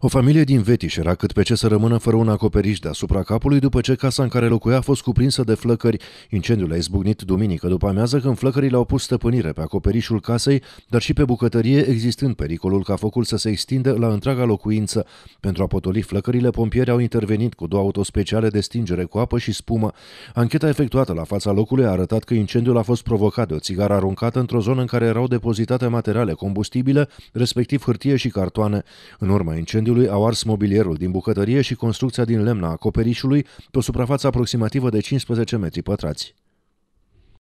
O familie din Vetiș era cât pe ce să rămână fără un acoperiș deasupra capului după ce casa în care locuia a fost cuprinsă de flăcări. Incendiul a izbucnit duminică după amiază când flăcările au pus stăpânire pe acoperișul casei, dar și pe bucătărie, existând pericolul ca focul să se extindă la întreaga locuință. Pentru a potoli flăcările, pompieri au intervenit cu două autospeciale de stingere cu apă și spumă. Ancheta efectuată la fața locului a arătat că incendiul a fost provocat de o țigară aruncată într-o zonă în care erau depozitate materiale combustibile, respectiv hârtie și cartoane. În urma incendiului, incendiului au ars mobilierul din bucătărie și construcția din lemn a acoperișului pe o suprafață aproximativă de 15 metri pătrați.